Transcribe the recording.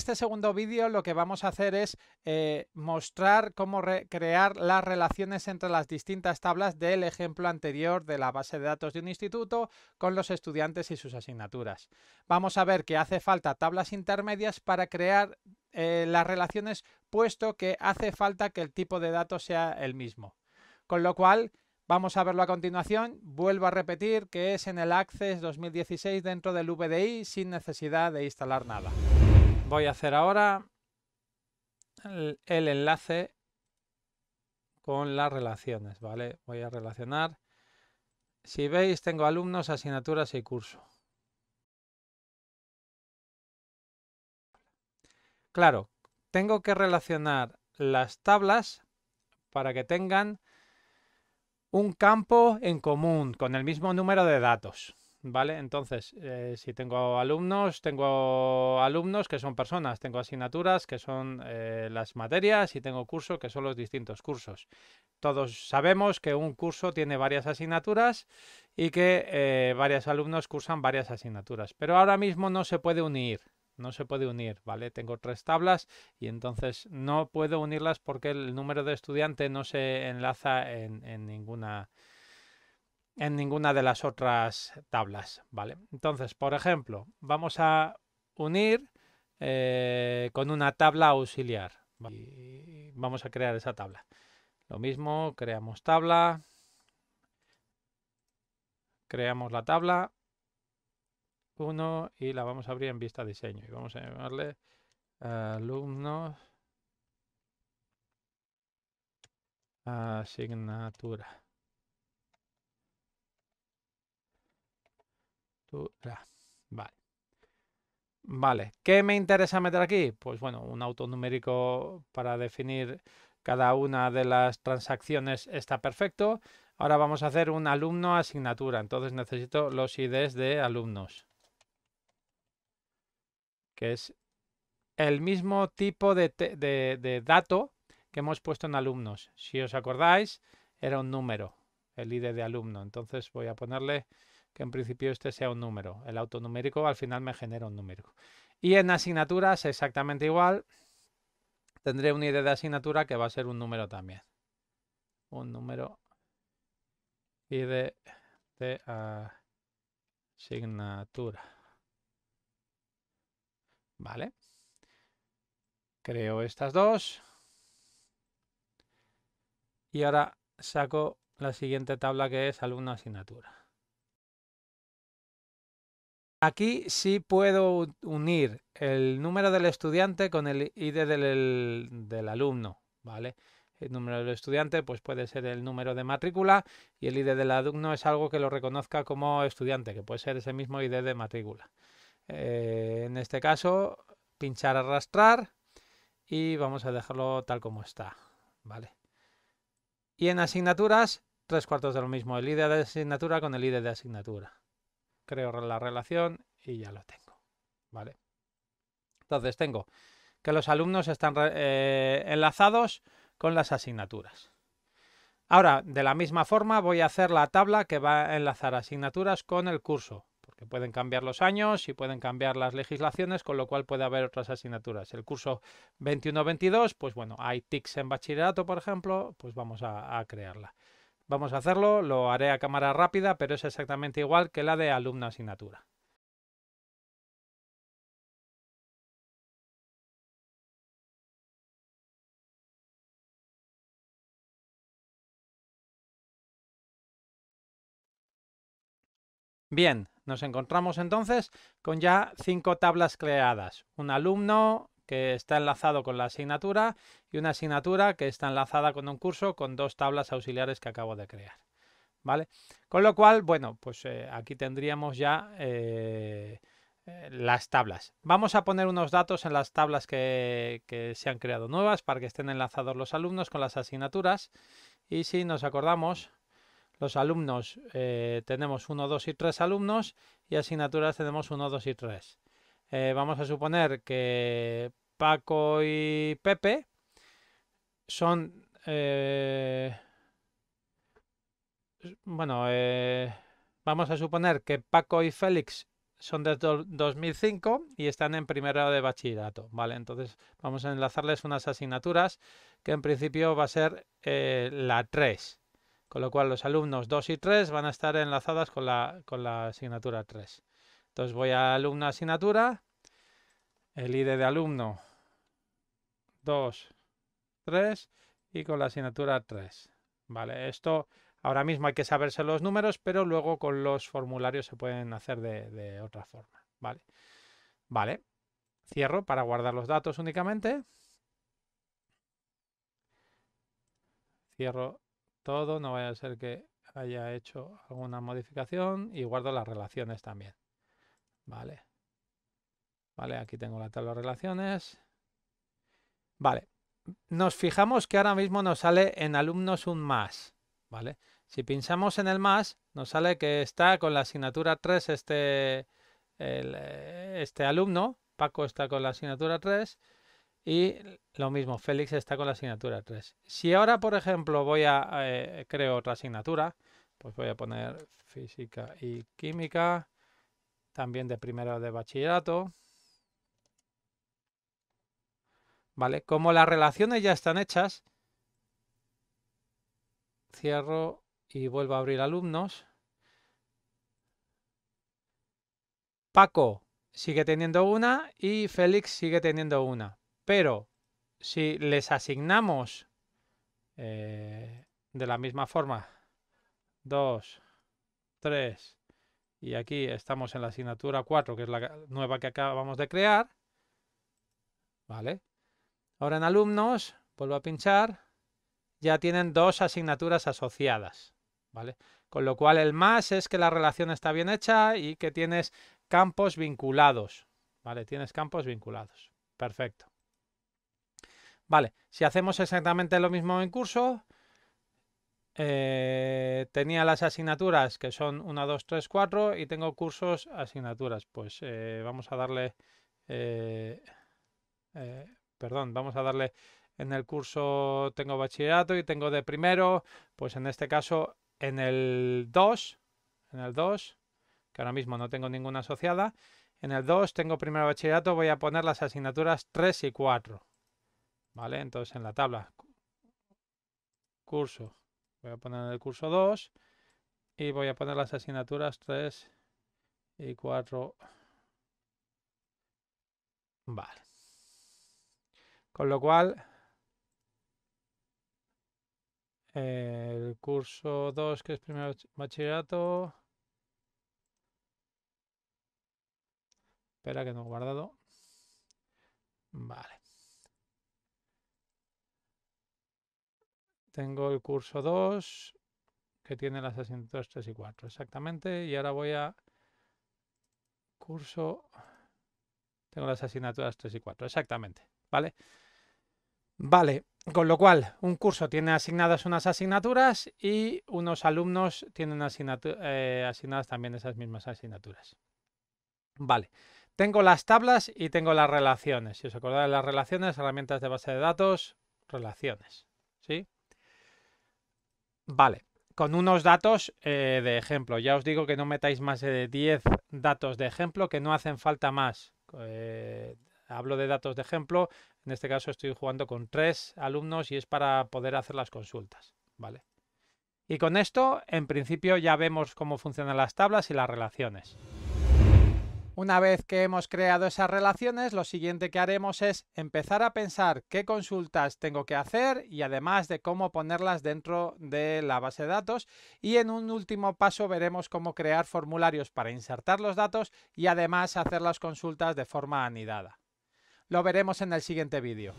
este segundo vídeo lo que vamos a hacer es eh, mostrar cómo crear las relaciones entre las distintas tablas del ejemplo anterior de la base de datos de un instituto con los estudiantes y sus asignaturas. Vamos a ver que hace falta tablas intermedias para crear eh, las relaciones puesto que hace falta que el tipo de datos sea el mismo. Con lo cual, Vamos a verlo a continuación. Vuelvo a repetir que es en el Access 2016 dentro del VDI sin necesidad de instalar nada voy a hacer ahora el, enlace con las relaciones, ¿vale? Voy a relacionar. Si veis, tengo alumnos, asignaturas y curso. Claro, tengo que relacionar las tablas para que tengan un campo en común con el mismo número de datos. ¿vale? Entonces, eh, si tengo alumnos, tengo alumnos que son personas, tengo asignaturas que son eh, las materias y tengo curso que son los distintos cursos. Todos sabemos que un curso tiene varias asignaturas y que eh, varios alumnos cursan varias asignaturas, pero ahora mismo no se puede unir. No se puede unir, ¿vale? Tengo tres tablas y entonces no puedo unirlas porque el número de estudiante no se enlaza en ninguna en ninguna de las otras tablas, ¿vale? Entonces, por ejemplo, vamos a unir eh, con una tabla auxiliar. Y vamos a crear esa tabla. Lo mismo, creamos tabla. Creamos la tabla. 1 y la vamos a abrir en vista diseño. Y vamos a llamarle alumnos asignatura. Vale. ¿qué me interesa meter aquí? Pues bueno, un autonumérico para definir cada una de las transacciones está perfecto. Ahora vamos a hacer un alumno asignatura, entonces necesito los IDs de alumnos. Que es el mismo tipo de, de dato que hemos puesto en alumnos. Si os acordáis, era un número, el ID de alumno. Entonces voy a ponerle que en principio este sea un número. El autonumérico al final me genera un número. Y en asignaturas exactamente igual. Tendré una idea de asignatura que va a ser un número también. Un número y de, de asignatura. Vale. Creo estas dos. Y ahora saco la siguiente tabla que es alumno asignatura. Aquí sí puedo unir el número del estudiante con el ID del, alumno, ¿vale? El número del estudiante pues puede ser el número de matrícula y el ID del alumno es algo que lo reconozca como estudiante, que puede ser ese mismo ID de matrícula. Eh, en este caso, pinchar arrastrar y vamos a dejarlo tal como está, ¿vale? Y en asignaturas, tres cuartos de lo mismo, el ID de asignatura con el ID de asignatura creo la relación y ya lo tengo. ¿Vale? Entonces tengo que los alumnos están eh, enlazados con las asignaturas. Ahora, de la misma forma, voy a hacer la tabla que va a enlazar asignaturas con el curso, porque pueden cambiar los años y pueden cambiar las legislaciones, con lo cual puede haber otras asignaturas. El curso 21-22, pues bueno, hay TICs en bachillerato, por ejemplo, pues vamos a crearla. Vamos a hacerlo, lo haré a cámara rápida, pero es exactamente igual que la de alumno asignatura. Bien, nos encontramos entonces con ya cinco tablas creadas. Un alumno que está enlazado con la asignatura y una asignatura que está enlazada con un curso con dos tablas auxiliares que acabo de crear. ¿Vale? Con lo cual, bueno, pues eh, aquí tendríamos ya eh, eh, las tablas. Vamos a poner unos datos en las tablas que, se han creado nuevas para que estén enlazados los alumnos con las asignaturas. Y si nos acordamos, los alumnos tenemos 1, 2 y 3 alumnos y asignaturas tenemos 1, 2 y 3. vamos a suponer que Paco y Pepe son... Eh, bueno, eh, vamos a suponer que Paco y Félix son de 2005 y están en primera de bachillerato, ¿vale? Entonces vamos a enlazarles unas asignaturas que en principio va a ser eh, la 3, con lo cual los alumnos 2 y 3 van a estar enlazadas con la, con la asignatura 3. Entonces voy a alumno asignatura, el ID de alumno 2, 3 y con la asignatura 3. Vale, esto ahora mismo hay que saberse los números, pero luego con los formularios se pueden hacer de, otra forma. Vale, vale. Cierro para guardar los datos únicamente. Cierro todo, no vaya a ser que haya hecho alguna modificación y guardo las relaciones también. Vale. Vale, aquí tengo la tabla de relaciones. Vale, nos fijamos que ahora mismo nos sale en alumnos un más, ¿vale? Si pensamos en el más, nos sale que está con la asignatura 3 este, eh, este, alumno, Paco está con la asignatura 3 y lo mismo, Félix está con la asignatura 3. Si ahora, por ejemplo, voy a, crear eh, creo otra asignatura, pues voy a poner física y química, también de primero de bachillerato, ¿Vale? Como las relaciones ya están hechas, cierro y vuelvo a abrir alumnos. Paco sigue teniendo una y Félix sigue teniendo una. Pero si les asignamos eh, de la misma forma, 2, 3, y aquí estamos en la asignatura 4, que es la nueva que acabamos de crear, ¿vale? Ahora en alumnos, vuelvo a pinchar, ya tienen dos asignaturas asociadas, ¿vale? Con lo cual el más es que la relación está bien hecha y que tienes campos vinculados, ¿vale? Tienes campos vinculados. Perfecto. Vale, si hacemos exactamente lo mismo en curso, eh, tenía las asignaturas que son 1, 2, 3, 4 y tengo cursos asignaturas. Pues eh, vamos a darle... Eh, perdón, vamos a darle en el curso tengo bachillerato y tengo de primero, pues en este caso en el 2, en el 2, que ahora mismo no tengo ninguna asociada, en el 2 tengo primero bachillerato, voy a poner las asignaturas 3 y 4. ¿Vale? Entonces en la tabla, curso, voy a poner el curso 2 y voy a poner las asignaturas 3 y 4. Vale. Con lo cual, el curso 2, que es primer bachillerato. Espera que no he guardado. Vale. Tengo el curso 2, que tiene las asignaturas 3 y 4, exactamente. Y ahora voy a curso... Tengo las asignaturas 3 y 4, exactamente. ¿Vale? Vale, con lo cual un curso tiene asignadas unas asignaturas y unos alumnos tienen eh, asignadas también esas mismas asignaturas. Vale, tengo las tablas y tengo las relaciones. Si os acordáis, de las relaciones, herramientas de base de datos, relaciones. ¿Sí? Vale, con unos datos eh, de ejemplo. Ya os digo que no metáis más de 10 datos de ejemplo, que no hacen falta más. Eh, Hablo de datos de ejemplo. En este caso estoy jugando con tres alumnos y es para poder hacer las consultas. ¿Vale? Y con esto, en principio, ya vemos cómo funcionan las tablas y las relaciones. Una vez que hemos creado esas relaciones, lo siguiente que haremos es empezar a pensar qué consultas tengo que hacer y además de cómo ponerlas dentro de la base de datos. Y en un último paso veremos cómo crear formularios para insertar los datos y además hacer las consultas de forma anidada. Lo veremos en el siguiente vídeo.